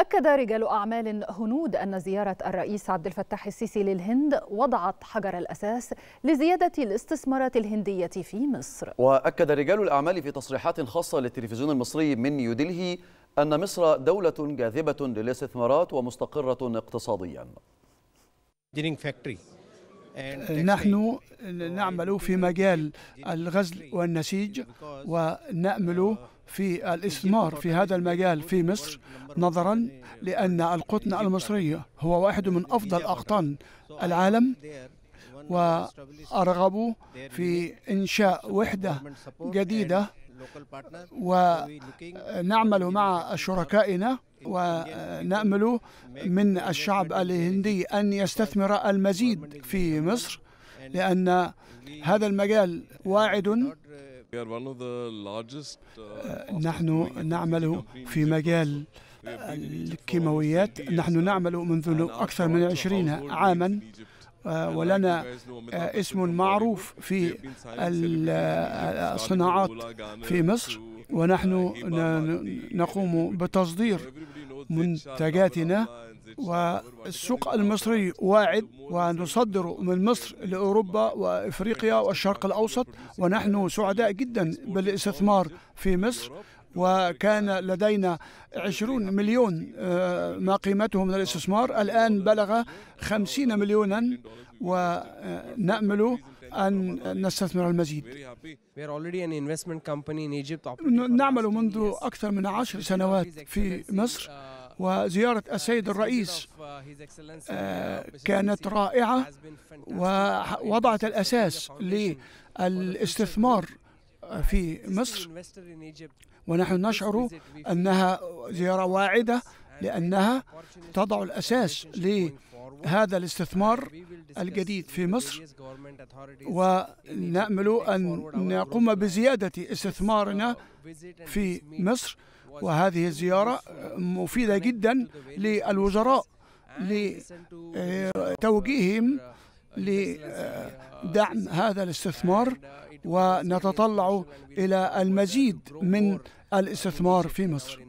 أكد رجال أعمال هنود أن زيارة الرئيس عبد الفتاح السيسي للهند وضعت حجر الأساس لزيادة الاستثمارات الهندية في مصر وأكد رجال الأعمال في تصريحات خاصة للتلفزيون المصري من نيودلهي أن مصر دولة جاذبة للاستثمارات ومستقرة اقتصاديا نحن نعمل في مجال الغزل والنسيج ونأمل في الاستثمار في هذا المجال في مصر نظرا لأن القطن المصري هو واحد من أفضل أقطان العالم وأرغب في إنشاء وحدة جديدة ونعمل مع شركائنا ونأمل من الشعب الهندي أن يستثمر المزيد في مصر لأن هذا المجال واعد Uh, آه، نحن نعمل في مجال الكيماويات نحن نعمل منذ أكثر من عشرين عاما آه، ولنا آه، اسم معروف في الصناعات في مصر ونحن uh, نقوم بتصدير منتجاتنا والسوق المصري واعد ونصدر من مصر لأوروبا وإفريقيا والشرق الأوسط ونحن سعداء جدا بالاستثمار في مصر وكان لدينا 20 مليون آه، ما قيمته من الاستثمار الآن بلغ 50 مليونا ونأمل أن نستثمر المزيد نعمل منذ أكثر من عشر سنوات في مصر وزيارة uh, السيد الرئيس uh, uh, كانت رائعة ووضعت الأساس للاستثمار في مصر ونحن نشعر أنها زيارة واعدة لأنها تضع الأساس للاستثمار هذا الاستثمار الجديد في مصر ونأمل أن نقوم بزيادة استثمارنا في مصر وهذه الزيارة مفيدة جدا للوزراء لتوجيههم لدعم هذا الاستثمار ونتطلع إلى المزيد من الاستثمار في مصر